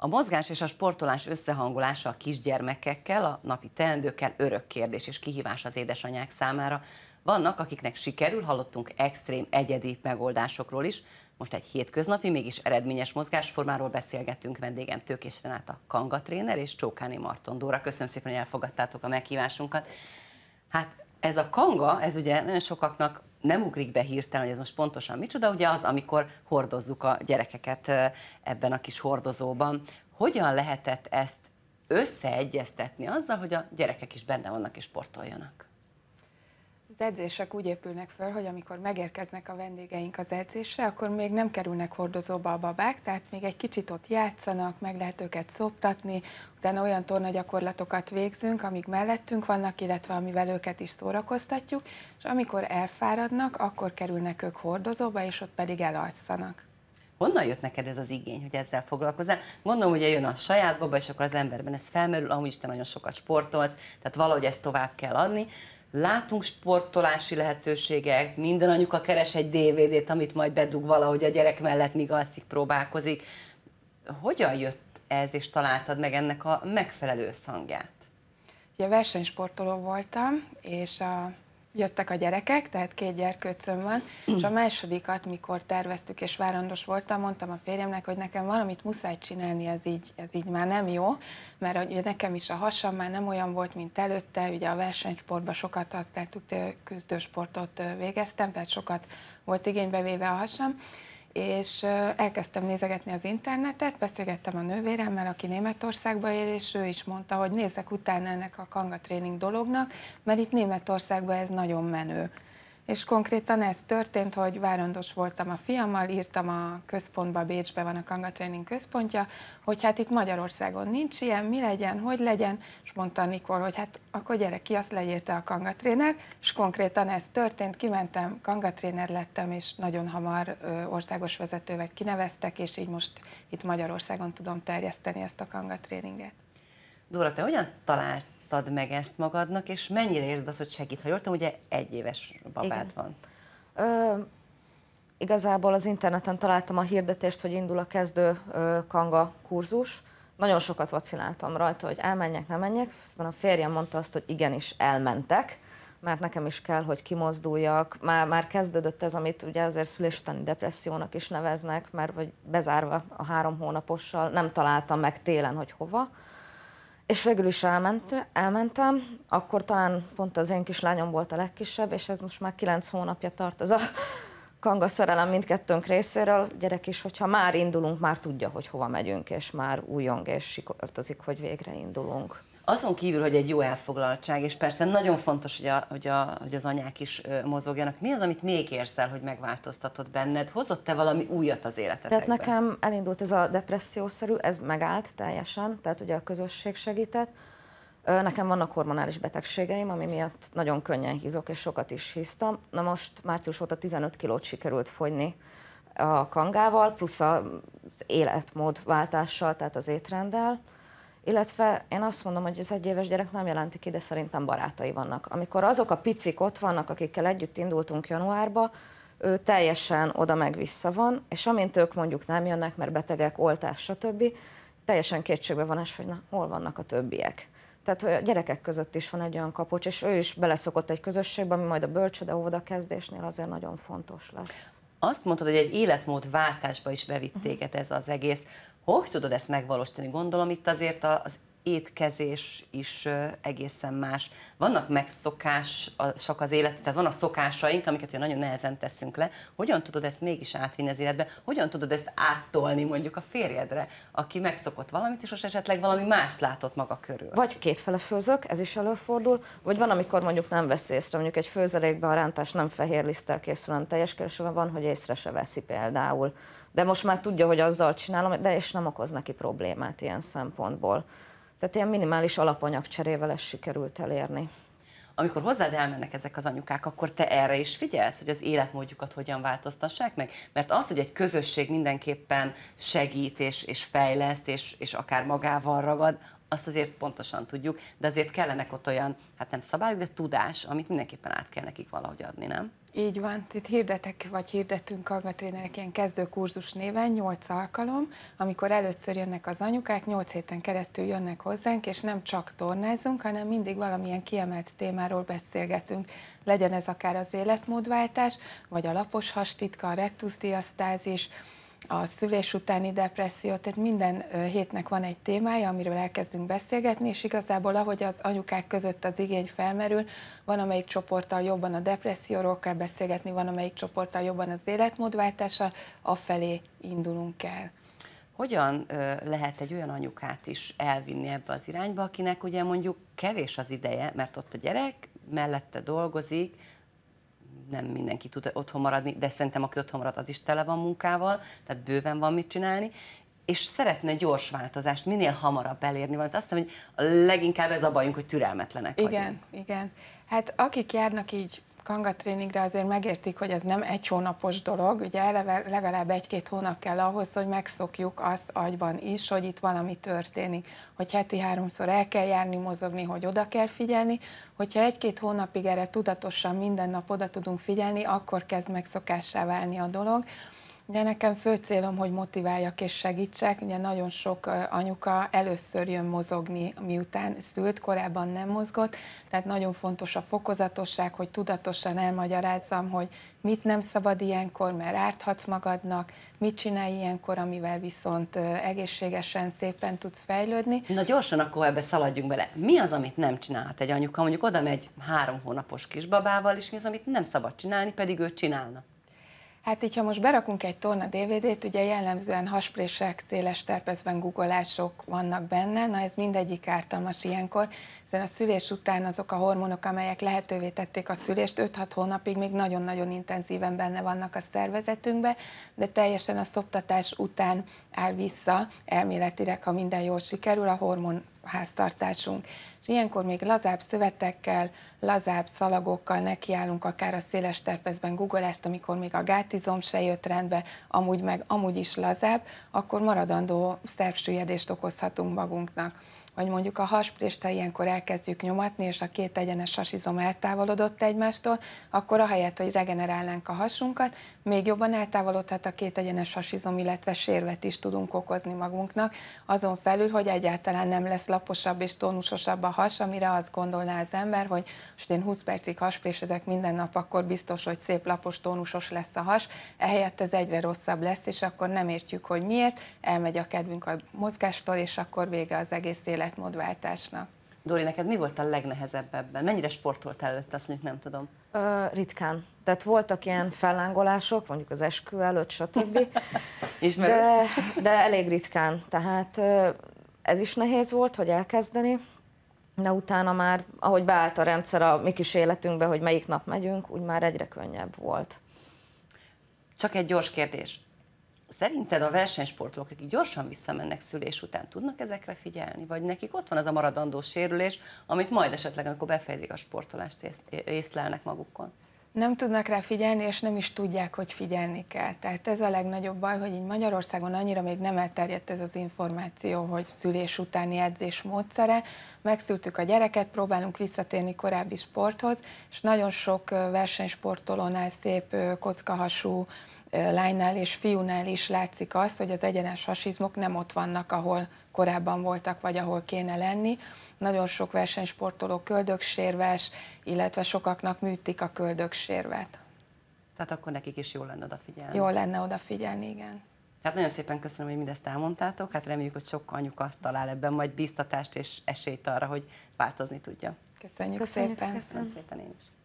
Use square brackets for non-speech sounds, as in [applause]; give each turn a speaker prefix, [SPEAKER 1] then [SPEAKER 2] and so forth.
[SPEAKER 1] A mozgás és a sportolás összehangolása a kisgyermekekkel, a napi teendőkkel örök kérdés és kihívás az édesanyák számára. Vannak, akiknek sikerül, hallottunk extrém egyedi megoldásokról is. Most egy hétköznapi, mégis eredményes mozgásformáról beszélgettünk vendégem Tőkés Renáta Kanga tréner és Csókáni Marton Dóra. Köszönöm szépen, hogy elfogadtátok a meghívásunkat. Hát ez a kanga, ez ugye nagyon sokaknak nem ugrik be hirtelen, hogy ez most pontosan micsoda, ugye az, amikor hordozzuk a gyerekeket ebben a kis hordozóban. Hogyan lehetett ezt összeegyeztetni azzal, hogy a gyerekek is benne vannak és sportoljanak?
[SPEAKER 2] Az edzések úgy épülnek föl, hogy amikor megérkeznek a vendégeink az edzésre, akkor még nem kerülnek hordozóba a babák, tehát még egy kicsit ott játszanak, meg lehet őket szoptatni, utána olyan tornagyakorlatokat végzünk, amik mellettünk vannak, illetve amivel őket is szórakoztatjuk, és amikor elfáradnak, akkor kerülnek ők hordozóba, és ott pedig elalszanak. Honnan jött neked ez az igény, hogy ezzel foglalkozzál?
[SPEAKER 1] Gondolom, hogy jön a saját baba, és akkor az emberben ez felmerül, amúgy is te nagyon sokat sportolsz, tehát valahogy ezt tovább kell adni. Látunk sportolási lehetőségek, minden anyuka keres egy DVD-t, amit majd bedug valahogy a gyerek mellett, míg alszik, próbálkozik. Hogyan jött ez, és találtad meg ennek a megfelelő szangját?
[SPEAKER 2] Ugye versenysportoló voltam, és a jöttek a gyerekek, tehát két gyerkőcöm van, és a másodikat, mikor terveztük és várandos voltam, mondtam a férjemnek, hogy nekem valamit muszáj csinálni, ez így, ez így már nem jó, mert ugye nekem is a hasam már nem olyan volt, mint előtte, ugye a versenysportban sokat használtuk, küzdősportot végeztem, tehát sokat volt igénybe véve a hasam, és elkezdtem nézegetni az internetet, beszélgettem a nővéremmel, aki Németországba él, és ő is mondta, hogy nézzek utána ennek a kanga tréning dolognak, mert itt Németországban ez nagyon menő. És konkrétan ez történt, hogy várandós voltam a fiammal, írtam a központba, Bécsbe van a Kanga Training központja, hogy hát itt Magyarországon nincs ilyen, mi legyen, hogy legyen, és mondta Nikol, hogy hát akkor gyere ki, azt legyél te a Kanga tréner, és konkrétan ez történt, kimentem, Kanga tréner lettem, és nagyon hamar országos vezetővek kineveztek, és így most itt Magyarországon tudom terjeszteni ezt a Kanga tréninget.
[SPEAKER 1] Dóra, te hogyan talált szabtad meg ezt magadnak, és mennyire érzed azt, hogy segít? Ha jól tudom, ugye egy éves babád Igen.
[SPEAKER 3] van. Ö, igazából az interneten találtam a hirdetést, hogy indul a kezdő ö, kanga kurzus, nagyon sokat vaciláltam rajta, hogy elmenjek, nem menjek, aztán a férjem mondta azt, hogy igenis elmentek, mert nekem is kell, hogy kimozduljak. Már, már kezdődött ez, amit ugye azért szülés utáni depressziónak is neveznek, mert vagy bezárva a három hónapossal nem találtam meg télen, hogy hova. És végül is elment, elmentem, akkor talán pont az én kislányom volt a legkisebb, és ez most már kilenc hónapja tart ez a [laughs] kanga szerelem mindkettőnk részéről. Gyerek is, hogyha már indulunk, már tudja, hogy hova megyünk, és már újong és sikoltozik, hogy végre indulunk azon kívül, hogy egy jó elfoglaltság, és persze
[SPEAKER 1] nagyon fontos, hogy, a, hogy, a, hogy az anyák is mozogjanak, mi az, amit még érzel, el, hogy megváltoztatott benned? Hozott-e valami újat az életedbe? Tehát nekem
[SPEAKER 3] elindult ez a depressziószerű, ez megállt teljesen, tehát ugye a közösség segített. Nekem vannak hormonális betegségeim, ami miatt nagyon könnyen hízok, és sokat is híztam. Na most március óta 15 kilót sikerült fogyni a kangával, plusz az életmódváltással, tehát az étrenddel illetve én azt mondom, hogy az egyéves gyerek nem jelenti ki, de szerintem barátai vannak. Amikor azok a picik ott vannak, akikkel együtt indultunk januárba, ő teljesen oda meg vissza van, és amint ők mondjuk nem jönnek, mert betegek, oltás, stb., teljesen kétségbe vanás, hogy na, hol vannak a többiek. Tehát hogy a gyerekek között is van egy olyan kapocs, és ő is beleszokott egy közösségbe, ami majd a bölcsöde óvoda kezdésnél azért nagyon fontos lesz. Azt
[SPEAKER 1] mondtad, hogy egy váltásba is bevitt téged ez az egész. Hogy tudod ezt megvalósítani? Gondolom itt azért az étkezés is egészen más. Vannak megszokások az életünk, tehát vannak szokásaink, amiket olyan nagyon nehezen teszünk le. Hogyan tudod ezt mégis átvinni az életbe? Hogyan tudod ezt áttolni mondjuk a férjedre, aki megszokott valamit, és most esetleg valami mást látott maga körül?
[SPEAKER 3] Vagy kétfele főzök, ez is előfordul, vagy van, amikor mondjuk nem vesz észre, mondjuk egy főzelékben a rántás nem fehér lisztel készül, hanem teljes keresőben van, hogy észre se veszi például de most már tudja, hogy azzal csinálom, de és nem okoz neki problémát ilyen szempontból. Tehát ilyen minimális alapanyagcserével ezt sikerült elérni.
[SPEAKER 1] Amikor hozzád elmennek ezek az anyukák, akkor te erre is figyelsz, hogy az életmódjukat hogyan változtassák meg? Mert az, hogy egy közösség mindenképpen segít és, és fejleszt, és, és akár magával ragad, azt azért pontosan tudjuk, de azért kellenek ott olyan, hát nem szabályok, de tudás, amit mindenképpen át kell nekik valahogy adni, nem?
[SPEAKER 2] Így van, itt hirdetek, vagy hirdetünk kalmatrénerek ilyen kezdőkurzus néven, 8 alkalom, amikor először jönnek az anyukák, 8 héten keresztül jönnek hozzánk, és nem csak tornázunk, hanem mindig valamilyen kiemelt témáról beszélgetünk. Legyen ez akár az életmódváltás, vagy a lapos hastitka, a rektusdiasztázis, a szülés utáni depresszió, tehát minden hétnek van egy témája, amiről elkezdünk beszélgetni, és igazából ahogy az anyukák között az igény felmerül, van amelyik csoporttal jobban a depresszióról kell beszélgetni, van amelyik csoporttal jobban az életmódváltással, afelé indulunk el.
[SPEAKER 1] Hogyan lehet egy olyan anyukát is elvinni ebbe az irányba, akinek ugye mondjuk kevés az ideje, mert ott a gyerek, mellette dolgozik, nem mindenki tud otthon maradni, de szerintem aki otthon marad, az is tele van munkával, tehát bőven van mit csinálni, és szeretne gyors változást, minél hamarabb elérni valamit. Azt hiszem, hogy leginkább ez a bajunk, hogy türelmetlenek igen,
[SPEAKER 2] vagyunk. Igen, igen. Hát akik járnak így kanga tréningre azért megértik, hogy ez nem egy hónapos dolog, ugye legalább egy-két hónap kell ahhoz, hogy megszokjuk azt agyban is, hogy itt valami történik, hogy heti háromszor el kell járni, mozogni, hogy oda kell figyelni, hogyha egy-két hónapig erre tudatosan minden nap oda tudunk figyelni, akkor kezd megszokássá válni a dolog, Ugye nekem fő célom, hogy motiváljak és segítsek. Ugye nagyon sok anyuka először jön mozogni, miután szült, korábban nem mozgott, tehát nagyon fontos a fokozatosság, hogy tudatosan elmagyarázzam, hogy mit nem szabad ilyenkor, mert árthatsz magadnak, mit csinálj ilyenkor, amivel viszont egészségesen, szépen tudsz fejlődni.
[SPEAKER 1] Na gyorsan akkor ebbe szaladjunk bele. Mi az, amit nem csinálhat egy anyuka? Mondjuk oda megy három hónapos kisbabával, és mi az, amit nem szabad csinálni, pedig ő csinálna.
[SPEAKER 2] Hát így, ha most berakunk egy torna DVD-t, ugye jellemzően hasprések, széles terpezben guggolások vannak benne, na ez mindegyik ártalmas ilyenkor, hiszen a szülés után azok a hormonok, amelyek lehetővé tették a szülést, 5-6 hónapig még nagyon-nagyon intenzíven benne vannak a szervezetünkbe, de teljesen a szoptatás után áll vissza elméletileg, ha minden jól sikerül, a hormon háztartásunk. És ilyenkor még lazább szövetekkel, lazább szalagokkal nekiállunk akár a széles terpezben guggolást, amikor még a gátizom se jött rendbe, amúgy meg amúgy is lazább, akkor maradandó szervsüllyedést okozhatunk magunknak vagy mondjuk a hasprésttel ilyenkor elkezdjük nyomatni, és a két egyenes hasizom eltávolodott egymástól, akkor ahelyett, hogy regenerálnánk a hasunkat, még jobban eltávolodhat a két egyenes hasizom, illetve sérvet is tudunk okozni magunknak, azon felül, hogy egyáltalán nem lesz laposabb és tónusosabb a has, amire azt gondolná az ember, hogy most én 20 percig hasprés ezek minden nap, akkor biztos, hogy szép lapos tónusos lesz a has, ehelyett ez egyre rosszabb lesz, és akkor nem értjük, hogy miért, elmegy a kedvünk a mozgástól, és akkor vége az egész élet életmódváltásnak.
[SPEAKER 1] Dori, neked mi volt a legnehezebb ebben? Mennyire sportolt előtt, azt mondjuk nem tudom.
[SPEAKER 3] Ö, ritkán. Tehát voltak ilyen fellángolások, mondjuk az eskü előtt, stb. [laughs] de, de elég ritkán. Tehát ez is nehéz volt, hogy elkezdeni, de utána már, ahogy beállt a rendszer a mi kis életünkbe, hogy melyik nap megyünk, úgy már egyre könnyebb volt.
[SPEAKER 1] Csak egy gyors kérdés. Szerinted a versenysportolók, akik gyorsan visszamennek szülés után, tudnak ezekre figyelni? Vagy nekik ott van az a maradandó sérülés, amit majd esetleg, amikor befejezik a sportolást, észlelnek magukon?
[SPEAKER 2] Nem tudnak rá figyelni, és nem is tudják, hogy figyelni kell. Tehát ez a legnagyobb baj, hogy így Magyarországon annyira még nem elterjedt ez az információ, hogy szülés utáni edzés módszere. Megszültük a gyereket, próbálunk visszatérni korábbi sporthoz, és nagyon sok versenysportolónál szép kockahasú lánynál és fiúnál is látszik az, hogy az egyenes hasizmok nem ott vannak, ahol korábban voltak, vagy ahol kéne lenni. Nagyon sok versenysportoló köldöksérves, illetve sokaknak műtik a köldöksérvet.
[SPEAKER 1] Tehát akkor nekik is jól lenne odafigyelni. Jól
[SPEAKER 2] lenne odafigyelni, igen.
[SPEAKER 1] Hát nagyon szépen köszönöm, hogy mindezt elmondtátok, hát reméljük, hogy sok anyuka talál ebben majd biztatást és esélyt arra, hogy változni tudja. Köszönjük, Köszönjük szépen. szépen. Köszönöm szépen én is.